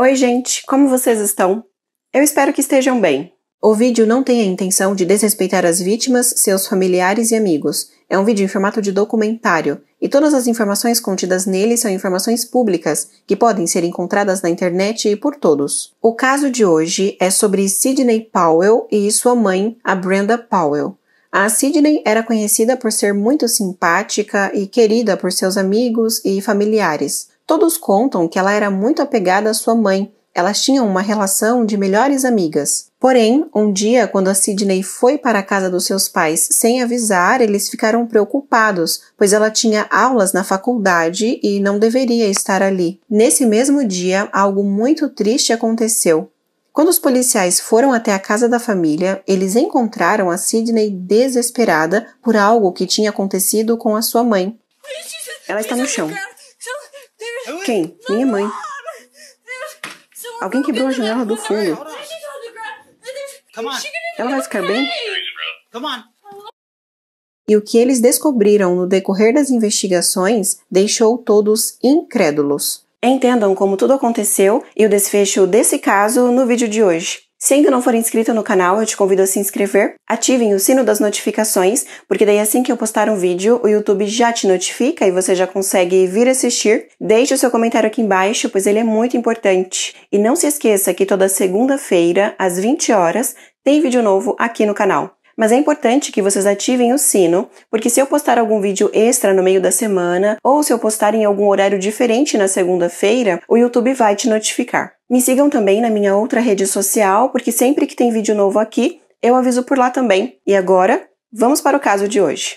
Oi, gente, como vocês estão? Eu espero que estejam bem. O vídeo não tem a intenção de desrespeitar as vítimas, seus familiares e amigos. É um vídeo em formato de documentário e todas as informações contidas nele são informações públicas que podem ser encontradas na internet e por todos. O caso de hoje é sobre Sidney Powell e sua mãe, a Brenda Powell. A Sidney era conhecida por ser muito simpática e querida por seus amigos e familiares. Todos contam que ela era muito apegada à sua mãe. Elas tinham uma relação de melhores amigas. Porém, um dia, quando a Sidney foi para a casa dos seus pais sem avisar, eles ficaram preocupados, pois ela tinha aulas na faculdade e não deveria estar ali. Nesse mesmo dia, algo muito triste aconteceu. Quando os policiais foram até a casa da família, eles encontraram a Sidney desesperada por algo que tinha acontecido com a sua mãe. Ela está no chão, quem? Minha mãe. Alguém quebrou a janela do fundo. Ela vai ficar bem? E o que eles descobriram no decorrer das investigações deixou todos incrédulos. Entendam como tudo aconteceu e o desfecho desse caso no vídeo de hoje. Se ainda não for inscrito no canal, eu te convido a se inscrever, ativem o sino das notificações, porque daí assim que eu postar um vídeo, o YouTube já te notifica e você já consegue vir assistir. Deixe o seu comentário aqui embaixo, pois ele é muito importante. E não se esqueça que toda segunda-feira, às 20 horas, tem vídeo novo aqui no canal. Mas é importante que vocês ativem o sino, porque se eu postar algum vídeo extra no meio da semana, ou se eu postar em algum horário diferente na segunda-feira, o YouTube vai te notificar. Me sigam também na minha outra rede social, porque sempre que tem vídeo novo aqui, eu aviso por lá também. E agora, vamos para o caso de hoje.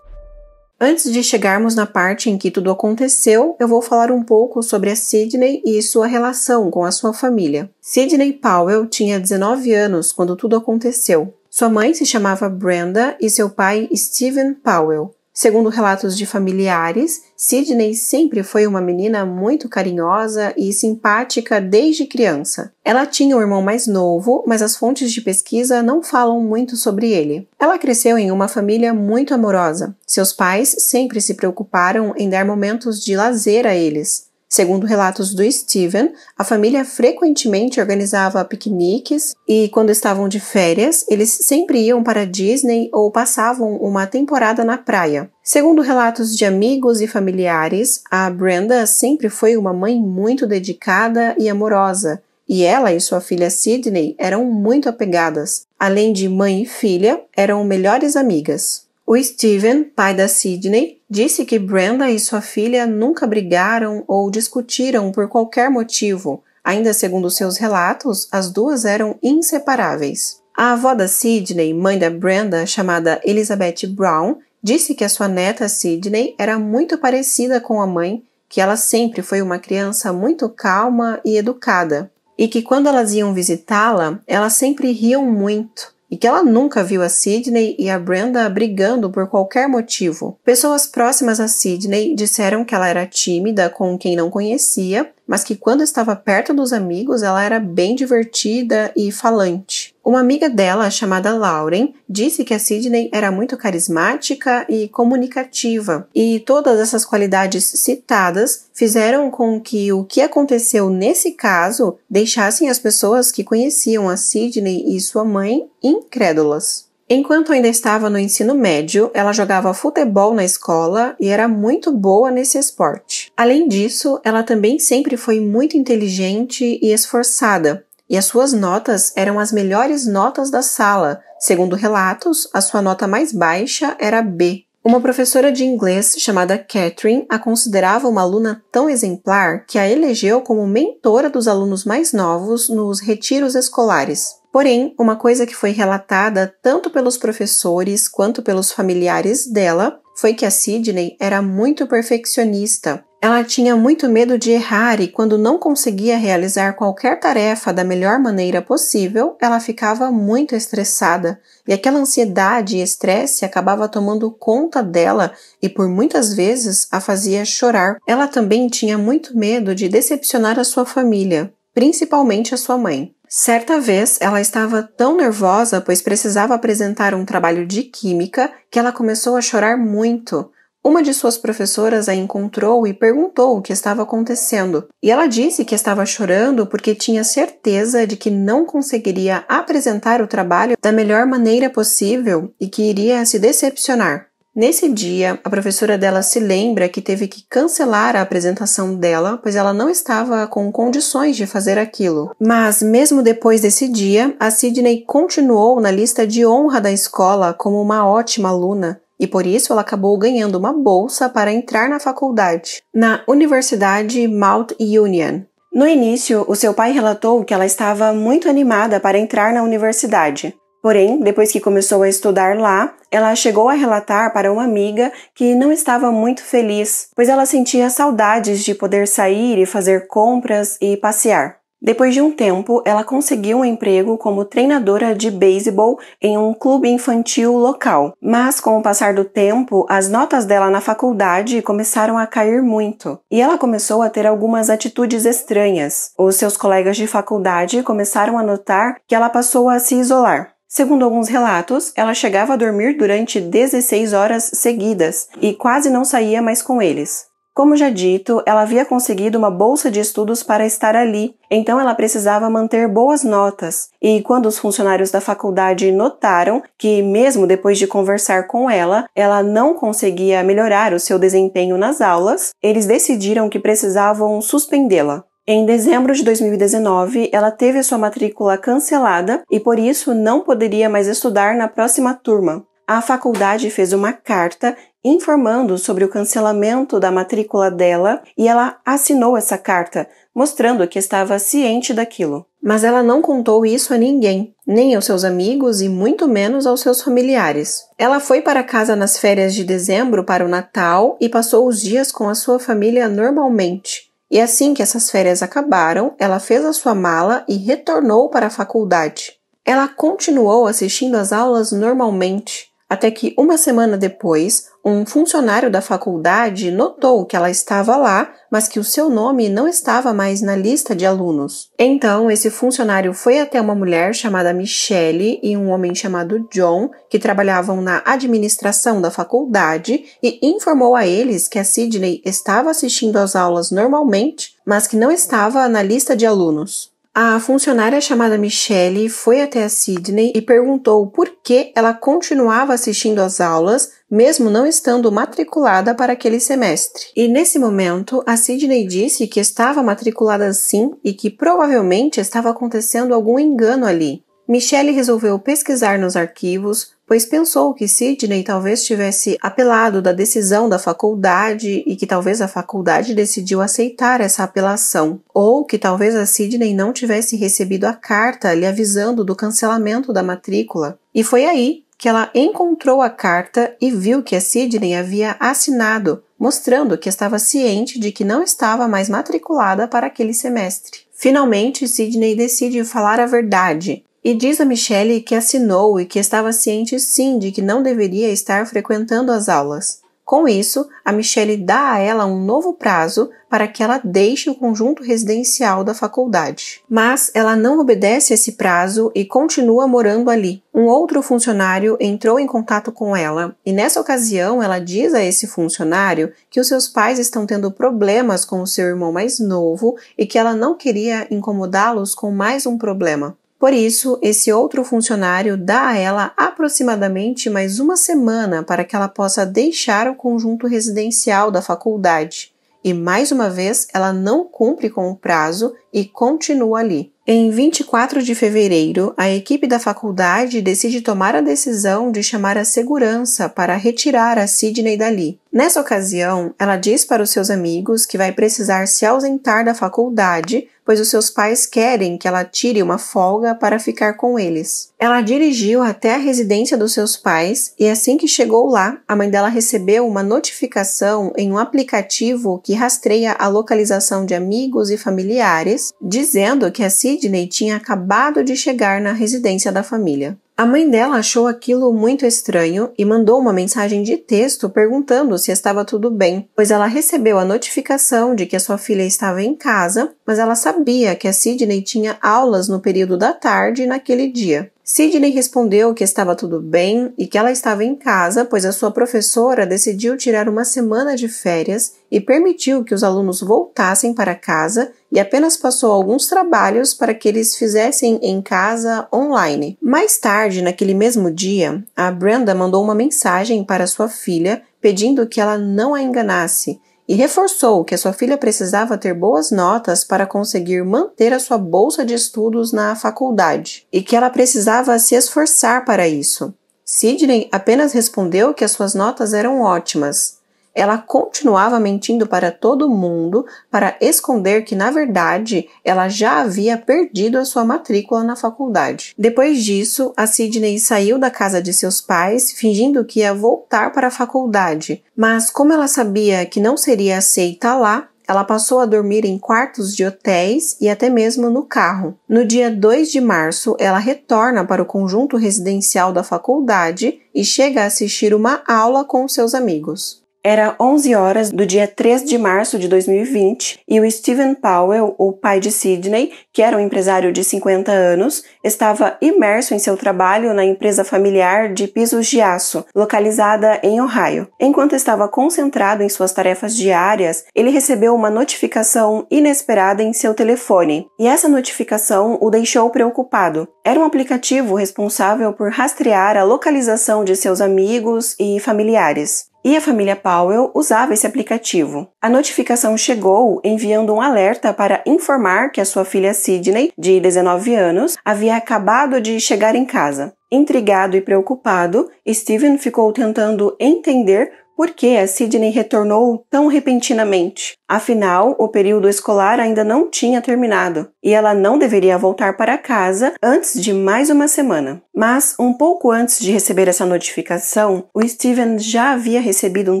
Antes de chegarmos na parte em que tudo aconteceu, eu vou falar um pouco sobre a Sidney e sua relação com a sua família. Sidney Powell tinha 19 anos quando tudo aconteceu. Sua mãe se chamava Brenda e seu pai Stephen Powell. Segundo relatos de familiares, Sidney sempre foi uma menina muito carinhosa e simpática desde criança. Ela tinha um irmão mais novo, mas as fontes de pesquisa não falam muito sobre ele. Ela cresceu em uma família muito amorosa. Seus pais sempre se preocuparam em dar momentos de lazer a eles. Segundo relatos do Steven, a família frequentemente organizava piqueniques e, quando estavam de férias, eles sempre iam para Disney ou passavam uma temporada na praia. Segundo relatos de amigos e familiares, a Brenda sempre foi uma mãe muito dedicada e amorosa, e ela e sua filha Sidney eram muito apegadas. Além de mãe e filha, eram melhores amigas. O Steven, pai da Sidney, Disse que Brenda e sua filha nunca brigaram ou discutiram por qualquer motivo. Ainda segundo seus relatos, as duas eram inseparáveis. A avó da Sidney, mãe da Brenda, chamada Elizabeth Brown, disse que a sua neta Sidney era muito parecida com a mãe, que ela sempre foi uma criança muito calma e educada, e que quando elas iam visitá-la, elas sempre riam muito e que ela nunca viu a Sidney e a Brenda brigando por qualquer motivo. Pessoas próximas a Sidney disseram que ela era tímida com quem não conhecia, mas que quando estava perto dos amigos ela era bem divertida e falante. Uma amiga dela, chamada Lauren, disse que a Sidney era muito carismática e comunicativa, e todas essas qualidades citadas fizeram com que o que aconteceu nesse caso deixassem as pessoas que conheciam a Sidney e sua mãe incrédulas. Enquanto ainda estava no ensino médio, ela jogava futebol na escola e era muito boa nesse esporte. Além disso, ela também sempre foi muito inteligente e esforçada, e as suas notas eram as melhores notas da sala. Segundo relatos, a sua nota mais baixa era B. Uma professora de inglês chamada Catherine a considerava uma aluna tão exemplar que a elegeu como mentora dos alunos mais novos nos retiros escolares. Porém, uma coisa que foi relatada tanto pelos professores quanto pelos familiares dela foi que a Sidney era muito perfeccionista. Ela tinha muito medo de errar e, quando não conseguia realizar qualquer tarefa da melhor maneira possível, ela ficava muito estressada. E aquela ansiedade e estresse acabava tomando conta dela e, por muitas vezes, a fazia chorar. Ela também tinha muito medo de decepcionar a sua família, principalmente a sua mãe. Certa vez, ela estava tão nervosa pois precisava apresentar um trabalho de química que ela começou a chorar muito. Uma de suas professoras a encontrou e perguntou o que estava acontecendo, e ela disse que estava chorando porque tinha certeza de que não conseguiria apresentar o trabalho da melhor maneira possível e que iria se decepcionar. Nesse dia, a professora dela se lembra que teve que cancelar a apresentação dela, pois ela não estava com condições de fazer aquilo. Mas, mesmo depois desse dia, a Sidney continuou na lista de honra da escola como uma ótima aluna e por isso ela acabou ganhando uma bolsa para entrar na faculdade, na Universidade Mount Union. No início, o seu pai relatou que ela estava muito animada para entrar na universidade, Porém, depois que começou a estudar lá, ela chegou a relatar para uma amiga que não estava muito feliz, pois ela sentia saudades de poder sair e fazer compras e passear. Depois de um tempo, ela conseguiu um emprego como treinadora de beisebol em um clube infantil local. Mas com o passar do tempo, as notas dela na faculdade começaram a cair muito, e ela começou a ter algumas atitudes estranhas. Os seus colegas de faculdade começaram a notar que ela passou a se isolar. Segundo alguns relatos, ela chegava a dormir durante 16 horas seguidas e quase não saía mais com eles. Como já dito, ela havia conseguido uma bolsa de estudos para estar ali, então ela precisava manter boas notas. E quando os funcionários da faculdade notaram que, mesmo depois de conversar com ela, ela não conseguia melhorar o seu desempenho nas aulas, eles decidiram que precisavam suspendê-la. Em dezembro de 2019, ela teve sua matrícula cancelada e por isso não poderia mais estudar na próxima turma. A faculdade fez uma carta informando sobre o cancelamento da matrícula dela e ela assinou essa carta, mostrando que estava ciente daquilo. Mas ela não contou isso a ninguém, nem aos seus amigos e muito menos aos seus familiares. Ela foi para casa nas férias de dezembro para o Natal e passou os dias com a sua família normalmente. E assim que essas férias acabaram, ela fez a sua mala e retornou para a faculdade. Ela continuou assistindo às aulas normalmente, até que uma semana depois, um funcionário da faculdade notou que ela estava lá, mas que o seu nome não estava mais na lista de alunos. Então, esse funcionário foi até uma mulher chamada Michelle e um homem chamado John, que trabalhavam na administração da faculdade, e informou a eles que a Sidney estava assistindo às aulas normalmente, mas que não estava na lista de alunos. A funcionária chamada Michelle foi até a Sidney e perguntou por que ela continuava assistindo às aulas, mesmo não estando matriculada para aquele semestre. E nesse momento, a Sidney disse que estava matriculada sim e que provavelmente estava acontecendo algum engano ali. Michelle resolveu pesquisar nos arquivos, pois pensou que Sidney talvez tivesse apelado da decisão da faculdade e que talvez a faculdade decidiu aceitar essa apelação, ou que talvez a Sidney não tivesse recebido a carta lhe avisando do cancelamento da matrícula. E foi aí que ela encontrou a carta e viu que a Sidney havia assinado, mostrando que estava ciente de que não estava mais matriculada para aquele semestre. Finalmente, Sidney decide falar a verdade e diz a Michelle que assinou e que estava ciente sim de que não deveria estar frequentando as aulas. Com isso, a Michelle dá a ela um novo prazo para que ela deixe o conjunto residencial da faculdade. Mas ela não obedece esse prazo e continua morando ali. Um outro funcionário entrou em contato com ela e, nessa ocasião, ela diz a esse funcionário que os seus pais estão tendo problemas com o seu irmão mais novo e que ela não queria incomodá-los com mais um problema. Por isso, esse outro funcionário dá a ela aproximadamente mais uma semana para que ela possa deixar o conjunto residencial da faculdade. E mais uma vez, ela não cumpre com o prazo e continua ali. Em 24 de fevereiro, a equipe da faculdade decide tomar a decisão de chamar a segurança para retirar a Sidney dali. Nessa ocasião, ela diz para os seus amigos que vai precisar se ausentar da faculdade, pois os seus pais querem que ela tire uma folga para ficar com eles. Ela dirigiu até a residência dos seus pais e assim que chegou lá, a mãe dela recebeu uma notificação em um aplicativo que rastreia a localização de amigos e familiares dizendo que a Sidney tinha acabado de chegar na residência da família. A mãe dela achou aquilo muito estranho e mandou uma mensagem de texto perguntando se estava tudo bem, pois ela recebeu a notificação de que a sua filha estava em casa, mas ela sabia que a Sidney tinha aulas no período da tarde naquele dia. Sidney respondeu que estava tudo bem e que ela estava em casa, pois a sua professora decidiu tirar uma semana de férias e permitiu que os alunos voltassem para casa e apenas passou alguns trabalhos para que eles fizessem em casa online. Mais tarde, naquele mesmo dia, a Brenda mandou uma mensagem para sua filha pedindo que ela não a enganasse e reforçou que a sua filha precisava ter boas notas para conseguir manter a sua bolsa de estudos na faculdade e que ela precisava se esforçar para isso. Sidney apenas respondeu que as suas notas eram ótimas ela continuava mentindo para todo mundo para esconder que, na verdade, ela já havia perdido a sua matrícula na faculdade. Depois disso, a Sidney saiu da casa de seus pais, fingindo que ia voltar para a faculdade, mas como ela sabia que não seria aceita lá, ela passou a dormir em quartos de hotéis e até mesmo no carro. No dia 2 de março, ela retorna para o conjunto residencial da faculdade e chega a assistir uma aula com seus amigos. Era 11 horas do dia 3 de março de 2020 e o Stephen Powell, o pai de Sidney, que era um empresário de 50 anos, estava imerso em seu trabalho na empresa familiar de pisos de aço, localizada em Ohio. Enquanto estava concentrado em suas tarefas diárias, ele recebeu uma notificação inesperada em seu telefone, e essa notificação o deixou preocupado. Era um aplicativo responsável por rastrear a localização de seus amigos e familiares e a família Powell usava esse aplicativo. A notificação chegou enviando um alerta para informar que a sua filha Sidney, de 19 anos, havia acabado de chegar em casa. Intrigado e preocupado, Steven ficou tentando entender por que a Sidney retornou tão repentinamente. Afinal, o período escolar ainda não tinha terminado e ela não deveria voltar para casa antes de mais uma semana. Mas, um pouco antes de receber essa notificação, o Steven já havia recebido um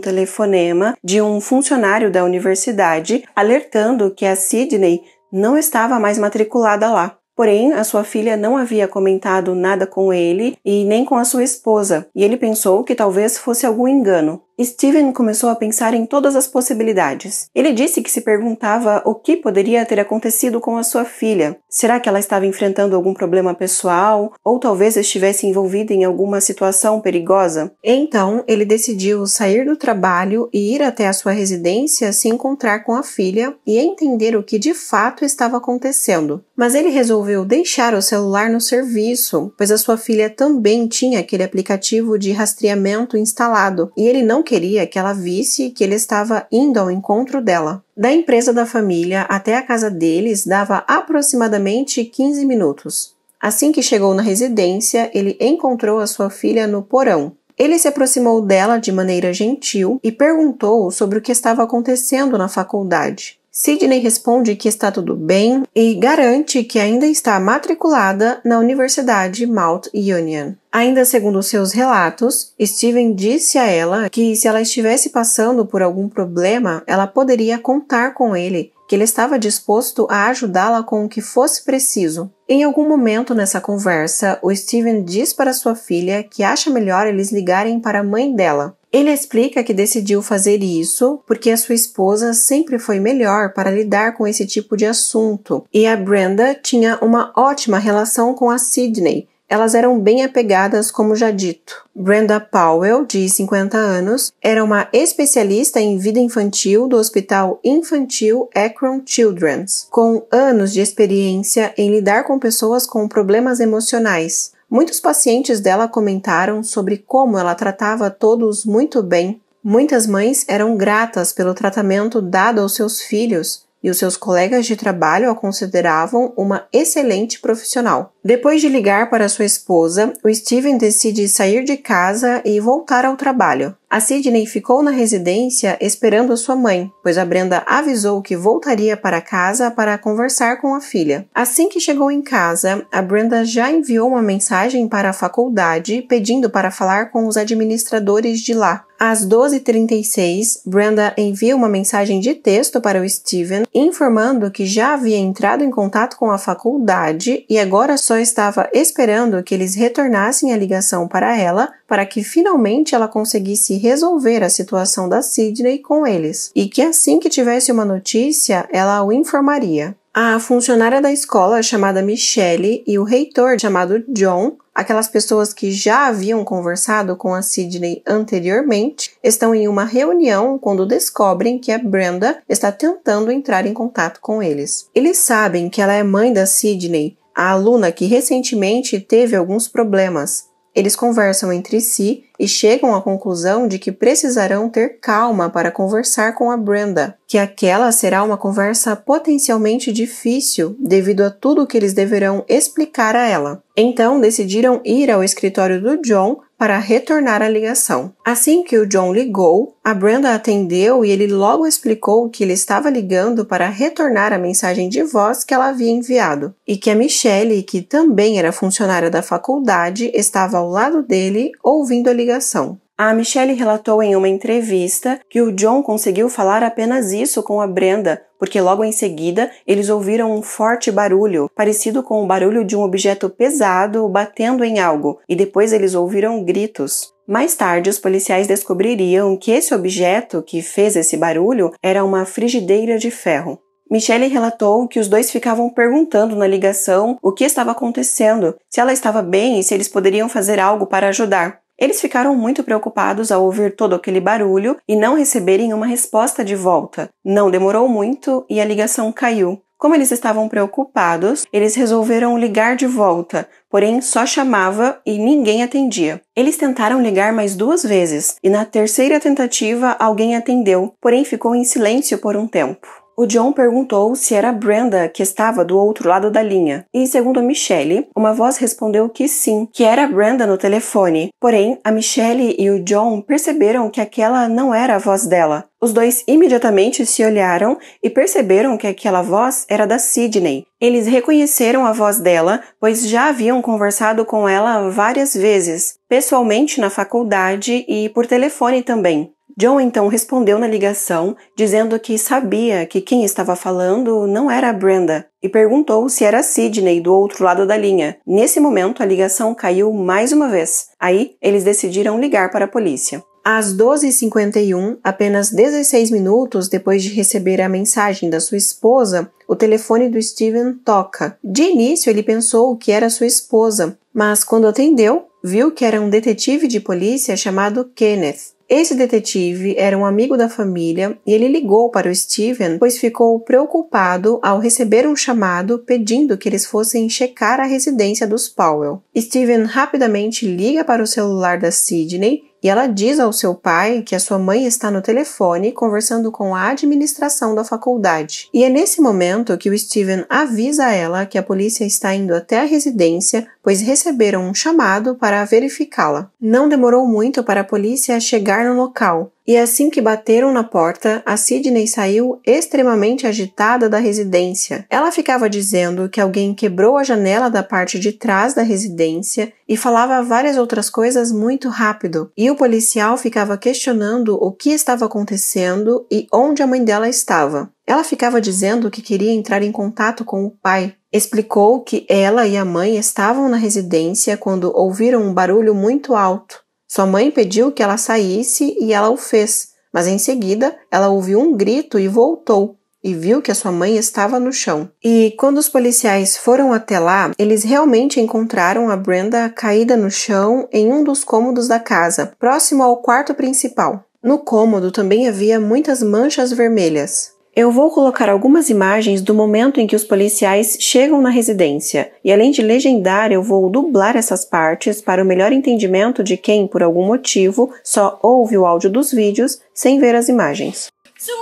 telefonema de um funcionário da universidade alertando que a Sidney não estava mais matriculada lá. Porém, a sua filha não havia comentado nada com ele e nem com a sua esposa, e ele pensou que talvez fosse algum engano. Steven começou a pensar em todas as possibilidades. Ele disse que se perguntava o que poderia ter acontecido com a sua filha. Será que ela estava enfrentando algum problema pessoal? Ou talvez estivesse envolvida em alguma situação perigosa? Então, ele decidiu sair do trabalho e ir até a sua residência se encontrar com a filha e entender o que de fato estava acontecendo. Mas ele resolveu deixar o celular no serviço, pois a sua filha também tinha aquele aplicativo de rastreamento instalado e ele não queria que ela visse que ele estava indo ao encontro dela. Da empresa da família até a casa deles dava aproximadamente 15 minutos. Assim que chegou na residência, ele encontrou a sua filha no porão. Ele se aproximou dela de maneira gentil e perguntou sobre o que estava acontecendo na faculdade. Sidney responde que está tudo bem e garante que ainda está matriculada na Universidade Mount Union. Ainda segundo seus relatos, Steven disse a ela que se ela estivesse passando por algum problema, ela poderia contar com ele, que ele estava disposto a ajudá-la com o que fosse preciso. Em algum momento nessa conversa, o Steven diz para sua filha que acha melhor eles ligarem para a mãe dela, ele explica que decidiu fazer isso porque a sua esposa sempre foi melhor para lidar com esse tipo de assunto e a Brenda tinha uma ótima relação com a Sidney. Elas eram bem apegadas, como já dito. Brenda Powell, de 50 anos, era uma especialista em vida infantil do Hospital Infantil Akron Children's, com anos de experiência em lidar com pessoas com problemas emocionais. Muitos pacientes dela comentaram sobre como ela tratava todos muito bem. Muitas mães eram gratas pelo tratamento dado aos seus filhos e os seus colegas de trabalho a consideravam uma excelente profissional. Depois de ligar para sua esposa, o Steven decide sair de casa e voltar ao trabalho. A Sidney ficou na residência esperando sua mãe, pois a Brenda avisou que voltaria para casa para conversar com a filha. Assim que chegou em casa, a Brenda já enviou uma mensagem para a faculdade pedindo para falar com os administradores de lá. Às 12h36, Brenda envia uma mensagem de texto para o Steven informando que já havia entrado em contato com a faculdade e agora só estava esperando que eles retornassem a ligação para ela para que finalmente ela conseguisse resolver a situação da Sidney com eles e que assim que tivesse uma notícia ela o informaria. A funcionária da escola chamada Michelle e o reitor chamado John Aquelas pessoas que já haviam conversado com a Sidney anteriormente estão em uma reunião quando descobrem que a Brenda está tentando entrar em contato com eles. Eles sabem que ela é mãe da Sidney a aluna que recentemente teve alguns problemas. Eles conversam entre si e chegam à conclusão de que precisarão ter calma para conversar com a Brenda, que aquela será uma conversa potencialmente difícil devido a tudo que eles deverão explicar a ela. Então decidiram ir ao escritório do John para retornar a ligação. Assim que o John ligou, a Brenda atendeu e ele logo explicou que ele estava ligando para retornar a mensagem de voz que ela havia enviado e que a Michelle, que também era funcionária da faculdade, estava ao lado dele ouvindo a ligação. A Michelle relatou em uma entrevista que o John conseguiu falar apenas isso com a Brenda, porque logo em seguida eles ouviram um forte barulho, parecido com o barulho de um objeto pesado batendo em algo, e depois eles ouviram gritos. Mais tarde, os policiais descobririam que esse objeto que fez esse barulho era uma frigideira de ferro. Michelle relatou que os dois ficavam perguntando na ligação o que estava acontecendo, se ela estava bem e se eles poderiam fazer algo para ajudar. Eles ficaram muito preocupados ao ouvir todo aquele barulho e não receberem uma resposta de volta. Não demorou muito e a ligação caiu. Como eles estavam preocupados, eles resolveram ligar de volta, porém só chamava e ninguém atendia. Eles tentaram ligar mais duas vezes e na terceira tentativa alguém atendeu, porém ficou em silêncio por um tempo. O John perguntou se era Brenda que estava do outro lado da linha, e segundo a Michelle, uma voz respondeu que sim, que era Brenda no telefone. Porém, a Michelle e o John perceberam que aquela não era a voz dela. Os dois imediatamente se olharam e perceberam que aquela voz era da Sidney. Eles reconheceram a voz dela, pois já haviam conversado com ela várias vezes, pessoalmente na faculdade e por telefone também. John então respondeu na ligação, dizendo que sabia que quem estava falando não era Brenda e perguntou se era Sidney do outro lado da linha. Nesse momento, a ligação caiu mais uma vez. Aí, eles decidiram ligar para a polícia. Às 12h51, apenas 16 minutos depois de receber a mensagem da sua esposa, o telefone do Steven toca. De início, ele pensou que era sua esposa, mas quando atendeu, viu que era um detetive de polícia chamado Kenneth. Esse detetive era um amigo da família e ele ligou para o Steven, pois ficou preocupado ao receber um chamado pedindo que eles fossem checar a residência dos Powell. Steven rapidamente liga para o celular da Sidney e ela diz ao seu pai que a sua mãe está no telefone conversando com a administração da faculdade. E é nesse momento que o Steven avisa a ela que a polícia está indo até a residência, pois receberam um chamado para verificá-la. Não demorou muito para a polícia chegar no local, e assim que bateram na porta, a Sidney saiu extremamente agitada da residência. Ela ficava dizendo que alguém quebrou a janela da parte de trás da residência e falava várias outras coisas muito rápido. E o policial ficava questionando o que estava acontecendo e onde a mãe dela estava. Ela ficava dizendo que queria entrar em contato com o pai. Explicou que ela e a mãe estavam na residência quando ouviram um barulho muito alto. Sua mãe pediu que ela saísse e ela o fez, mas em seguida ela ouviu um grito e voltou e viu que a sua mãe estava no chão. E quando os policiais foram até lá, eles realmente encontraram a Brenda caída no chão em um dos cômodos da casa, próximo ao quarto principal. No cômodo também havia muitas manchas vermelhas. Eu vou colocar algumas imagens do momento em que os policiais chegam na residência, e além de legendar, eu vou dublar essas partes para o melhor entendimento de quem, por algum motivo, só ouve o áudio dos vídeos sem ver as imagens.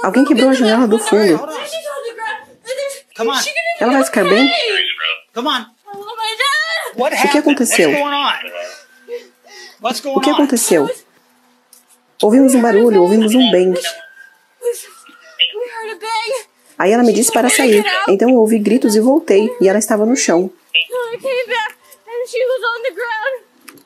Alguém quebrou a janela do fundo. Ela vai ficar bem? O que aconteceu? O que aconteceu? Ouvimos um barulho, ouvimos um bang. Aí ela me disse para sair, então eu ouvi gritos e voltei, e ela estava no chão.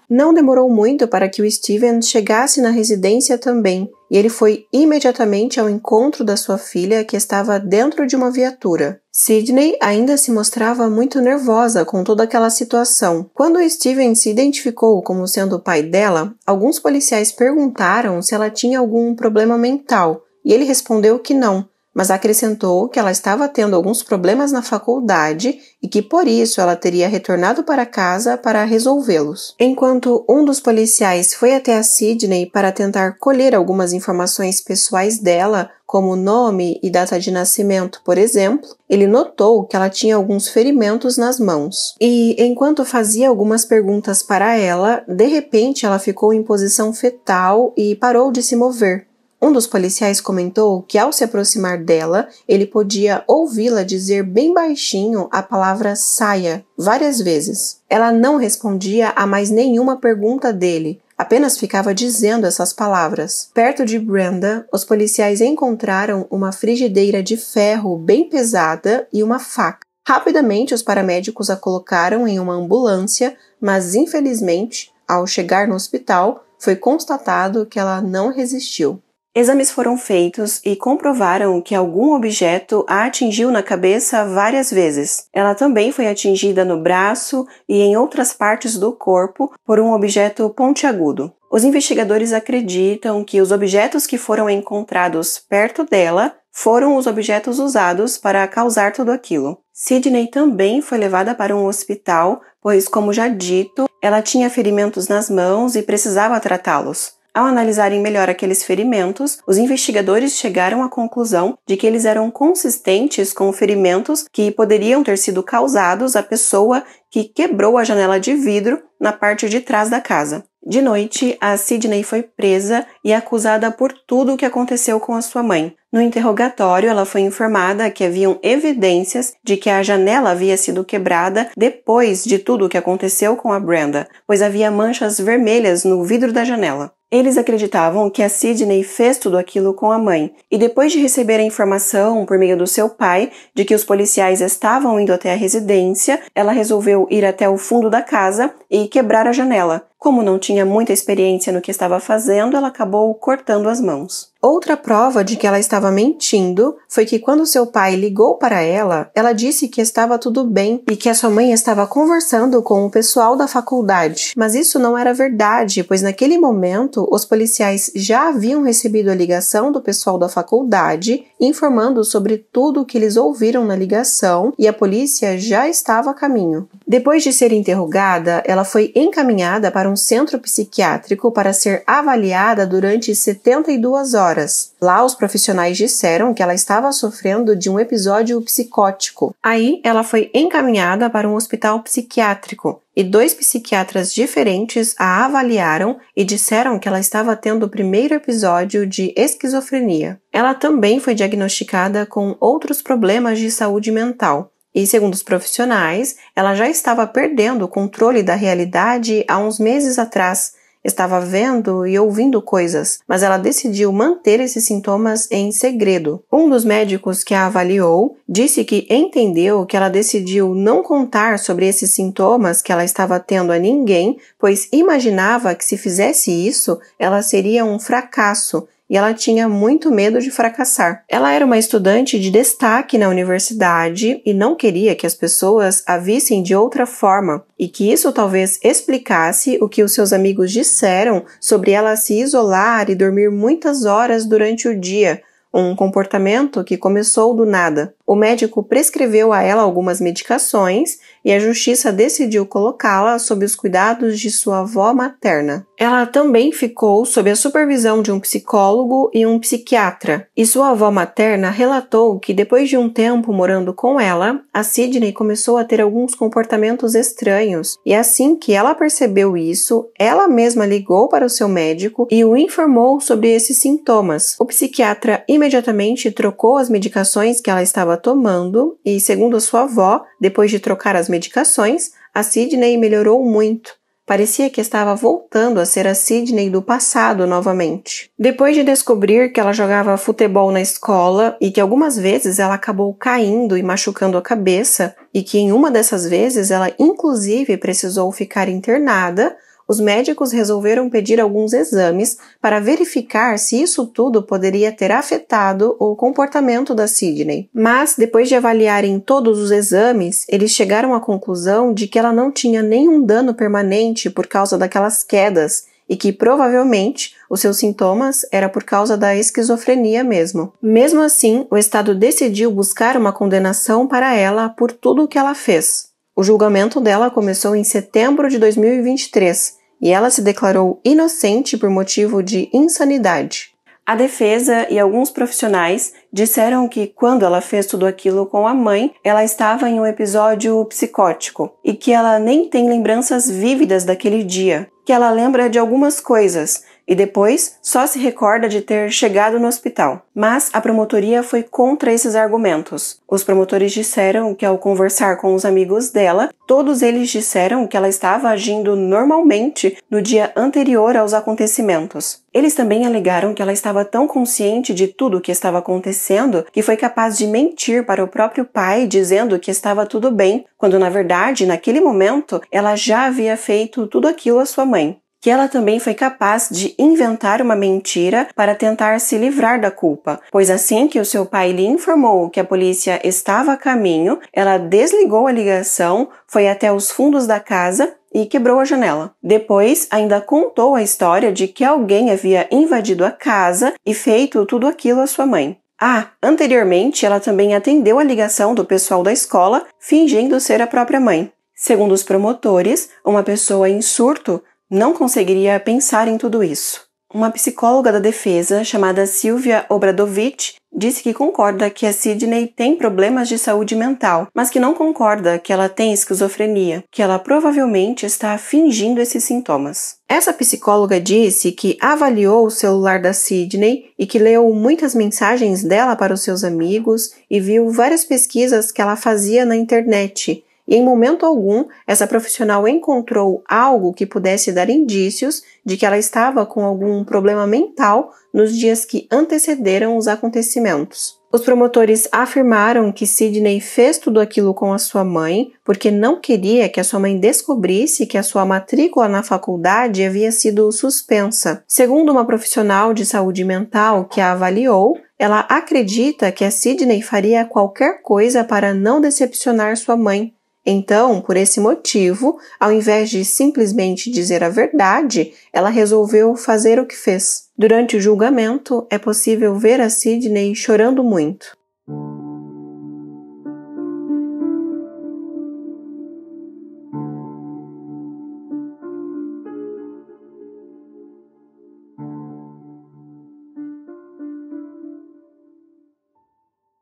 Não demorou muito para que o Steven chegasse na residência também, e ele foi imediatamente ao encontro da sua filha, que estava dentro de uma viatura. Sidney ainda se mostrava muito nervosa com toda aquela situação. Quando Steven se identificou como sendo o pai dela, alguns policiais perguntaram se ela tinha algum problema mental, e ele respondeu que não, mas acrescentou que ela estava tendo alguns problemas na faculdade e que por isso ela teria retornado para casa para resolvê-los. Enquanto um dos policiais foi até a Sydney para tentar colher algumas informações pessoais dela, como nome e data de nascimento, por exemplo, ele notou que ela tinha alguns ferimentos nas mãos. E enquanto fazia algumas perguntas para ela, de repente ela ficou em posição fetal e parou de se mover. Um dos policiais comentou que ao se aproximar dela, ele podia ouvi-la dizer bem baixinho a palavra saia várias vezes. Ela não respondia a mais nenhuma pergunta dele, apenas ficava dizendo essas palavras. Perto de Brenda, os policiais encontraram uma frigideira de ferro bem pesada e uma faca. Rapidamente, os paramédicos a colocaram em uma ambulância, mas infelizmente, ao chegar no hospital, foi constatado que ela não resistiu. Exames foram feitos e comprovaram que algum objeto a atingiu na cabeça várias vezes. Ela também foi atingida no braço e em outras partes do corpo por um objeto pontiagudo. Os investigadores acreditam que os objetos que foram encontrados perto dela foram os objetos usados para causar tudo aquilo. Sidney também foi levada para um hospital, pois, como já dito, ela tinha ferimentos nas mãos e precisava tratá-los. Ao analisarem melhor aqueles ferimentos, os investigadores chegaram à conclusão de que eles eram consistentes com ferimentos que poderiam ter sido causados à pessoa que quebrou a janela de vidro na parte de trás da casa. De noite, a Sidney foi presa e acusada por tudo o que aconteceu com a sua mãe. No interrogatório, ela foi informada que haviam evidências de que a janela havia sido quebrada depois de tudo o que aconteceu com a Brenda, pois havia manchas vermelhas no vidro da janela. Eles acreditavam que a Sidney fez tudo aquilo com a mãe, e depois de receber a informação por meio do seu pai de que os policiais estavam indo até a residência, ela resolveu ir até o fundo da casa e quebrar a janela, como não tinha muita experiência no que estava fazendo, ela acabou cortando as mãos. Outra prova de que ela estava mentindo foi que quando seu pai ligou para ela, ela disse que estava tudo bem e que a sua mãe estava conversando com o pessoal da faculdade. Mas isso não era verdade, pois naquele momento os policiais já haviam recebido a ligação do pessoal da faculdade informando sobre tudo o que eles ouviram na ligação e a polícia já estava a caminho. Depois de ser interrogada, ela foi encaminhada para um centro psiquiátrico para ser avaliada durante 72 horas. Lá, os profissionais disseram que ela estava sofrendo de um episódio psicótico. Aí, ela foi encaminhada para um hospital psiquiátrico e dois psiquiatras diferentes a avaliaram e disseram que ela estava tendo o primeiro episódio de esquizofrenia. Ela também foi diagnosticada com outros problemas de saúde mental. E, segundo os profissionais, ela já estava perdendo o controle da realidade há uns meses atrás. Estava vendo e ouvindo coisas, mas ela decidiu manter esses sintomas em segredo. Um dos médicos que a avaliou disse que entendeu que ela decidiu não contar sobre esses sintomas que ela estava tendo a ninguém, pois imaginava que se fizesse isso, ela seria um fracasso e ela tinha muito medo de fracassar. Ela era uma estudante de destaque na universidade e não queria que as pessoas a vissem de outra forma, e que isso talvez explicasse o que os seus amigos disseram sobre ela se isolar e dormir muitas horas durante o dia, um comportamento que começou do nada o médico prescreveu a ela algumas medicações e a justiça decidiu colocá-la sob os cuidados de sua avó materna. Ela também ficou sob a supervisão de um psicólogo e um psiquiatra, e sua avó materna relatou que depois de um tempo morando com ela, a Sidney começou a ter alguns comportamentos estranhos, e assim que ela percebeu isso, ela mesma ligou para o seu médico e o informou sobre esses sintomas. O psiquiatra imediatamente trocou as medicações que ela estava tomando, e segundo a sua avó, depois de trocar as medicações, a Sidney melhorou muito. Parecia que estava voltando a ser a Sidney do passado novamente. Depois de descobrir que ela jogava futebol na escola e que algumas vezes ela acabou caindo e machucando a cabeça, e que em uma dessas vezes ela inclusive precisou ficar internada, os médicos resolveram pedir alguns exames para verificar se isso tudo poderia ter afetado o comportamento da Sidney. Mas, depois de avaliarem todos os exames, eles chegaram à conclusão de que ela não tinha nenhum dano permanente por causa daquelas quedas e que provavelmente os seus sintomas era por causa da esquizofrenia mesmo. Mesmo assim, o Estado decidiu buscar uma condenação para ela por tudo o que ela fez. O julgamento dela começou em setembro de 2023 e ela se declarou inocente por motivo de insanidade. A defesa e alguns profissionais disseram que quando ela fez tudo aquilo com a mãe, ela estava em um episódio psicótico e que ela nem tem lembranças vívidas daquele dia, que ela lembra de algumas coisas, e depois só se recorda de ter chegado no hospital. Mas a promotoria foi contra esses argumentos. Os promotores disseram que, ao conversar com os amigos dela, todos eles disseram que ela estava agindo normalmente no dia anterior aos acontecimentos. Eles também alegaram que ela estava tão consciente de tudo o que estava acontecendo que foi capaz de mentir para o próprio pai dizendo que estava tudo bem, quando na verdade, naquele momento, ela já havia feito tudo aquilo à sua mãe que ela também foi capaz de inventar uma mentira para tentar se livrar da culpa, pois assim que o seu pai lhe informou que a polícia estava a caminho, ela desligou a ligação, foi até os fundos da casa e quebrou a janela. Depois, ainda contou a história de que alguém havia invadido a casa e feito tudo aquilo à sua mãe. Ah, anteriormente ela também atendeu a ligação do pessoal da escola, fingindo ser a própria mãe. Segundo os promotores, uma pessoa em surto não conseguiria pensar em tudo isso. Uma psicóloga da defesa chamada Silvia Obradovich disse que concorda que a Sidney tem problemas de saúde mental, mas que não concorda que ela tem esquizofrenia, que ela provavelmente está fingindo esses sintomas. Essa psicóloga disse que avaliou o celular da Sidney e que leu muitas mensagens dela para os seus amigos e viu várias pesquisas que ela fazia na internet e em momento algum essa profissional encontrou algo que pudesse dar indícios de que ela estava com algum problema mental nos dias que antecederam os acontecimentos. Os promotores afirmaram que Sidney fez tudo aquilo com a sua mãe porque não queria que a sua mãe descobrisse que a sua matrícula na faculdade havia sido suspensa. Segundo uma profissional de saúde mental que a avaliou, ela acredita que a Sidney faria qualquer coisa para não decepcionar sua mãe. Então, por esse motivo, ao invés de simplesmente dizer a verdade, ela resolveu fazer o que fez. Durante o julgamento, é possível ver a Sidney chorando muito.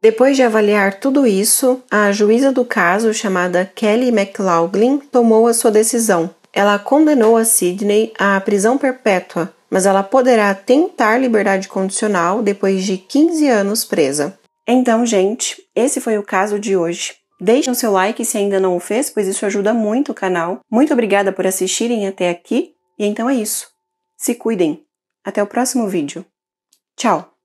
Depois de avaliar tudo isso, a juíza do caso, chamada Kelly McLaughlin, tomou a sua decisão. Ela condenou a Sidney à prisão perpétua, mas ela poderá tentar liberdade condicional depois de 15 anos presa. Então, gente, esse foi o caso de hoje. Deixe o seu like se ainda não o fez, pois isso ajuda muito o canal. Muito obrigada por assistirem até aqui. E então é isso. Se cuidem. Até o próximo vídeo. Tchau!